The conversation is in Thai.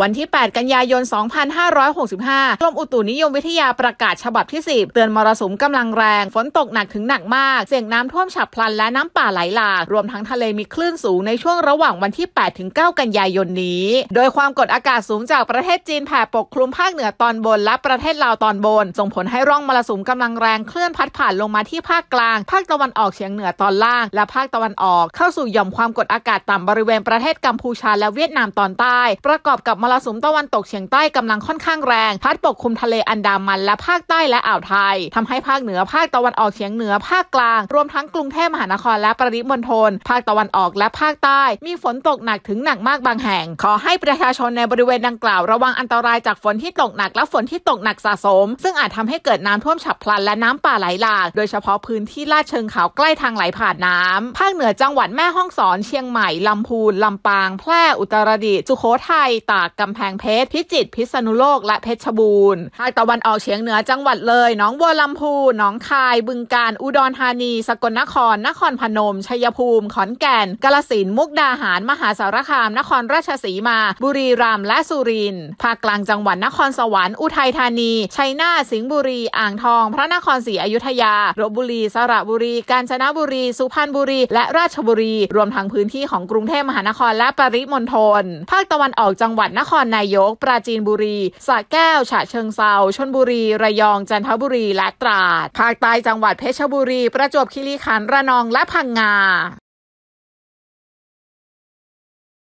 วันที่ 8 กันยายน 2565 กรมอุตุนิยมวิทยาประกาศฉบับที่ 10 เตือนมรสุมกำลังแรง ฝนตกหนักถึงหนักมาก เสี่ยงน้ำท่วมฉับพลันและน้ำป่าไหลหลาก รวมทั้งทะเลมีคลื่นสูงในช่วงระหว่างวันที่ 8 ถึง 9 กันยายนนี้ โดยความกดอากาศสูงจากประเทศจีนแผ่ปกคลุมภาคเหนือตอนบนและประเทศลาวตอนบน ส่งผลให้ร่องมรสุมกำลังแรงเคลื่อนพัดผ่านลงมาที่ภาคกลาง ภาคตะวันออกเฉียงเหนือตอนล่างและภาคตะวันออก เข้าสู่หย่อมความกดอากาศต่ำบริเวณประเทศกัมพูชา และเวียดนามตอนใต้ ประกอบกับมรสุมตะวันตกเฉียงใต้กำลังค่อนข้างแรงพัดปกคลุมทะเลอันดามัน และภาคใต้และอ่าวไทย ทำให้ภาคเหนือภาคตะวันออกเฉียงเหนือภาคกลางรวมทั้งกรุงเทพมหานครและปริมณฑลภาคตะวันออกและภาคใต้ มีฝนตกหนักถึงหนักมากบางแห่ง ขอให้ประชาชนในบริเวณดังกล่าวระวังอันตรายจากฝนที่ตกหนักและฝนที่ตกหนักสะสม ซึ่งอาจทำให้เกิดน้ำท่วมฉับพลัน และน้ำป่าไหลหลากโดยเฉพาะพื้นที่ลาดเชิงเขาใกล้ทางไหลผ่านน้ำ ภาคเหนือจังหวัดแม่ฮ่องสอน เชียงใหม่ลำพูนลำปาง แพร่อุตรดิตถ์สุโขทัยตากกำแพงเพชร พิจิตรพิษณุโลก และเพชรบูรณ์ภาคตะวันออกเฉียงเหนือจังหวัดเลยหนองบัวลำพูหนองคาย บึงการอุดรธานี สกลนคร นครพนม ชัยภูมิ ขอนแก่นกาลสิน มุกดาหาร มหาสารคาม นครราชสีมา บุรีรัมย์และสุรินทร์ภาคกลางจังหวัดนครสวรรค์อุทัยธานี ชัยนาทสิงห์บุรี อ่างทอง พระนครศรีอยุธยาลบบุรีสระบุรี กาญจนบุรีสุพรรณบุรีและราชบุรีรวมทั้งพื้นที่ของกรุงเทพมหานครและปริมณฑลภาคตะวันออกจังหวัดนครนายก ปราจีนบุรี สระแก้ว ฉะเชิงเซาชนบุรี ระยอง จันทบุรีและตราด ภาคใต้จังหวัดเพชรบุรีประจวบคีรีขันธ์ระนองและพังงา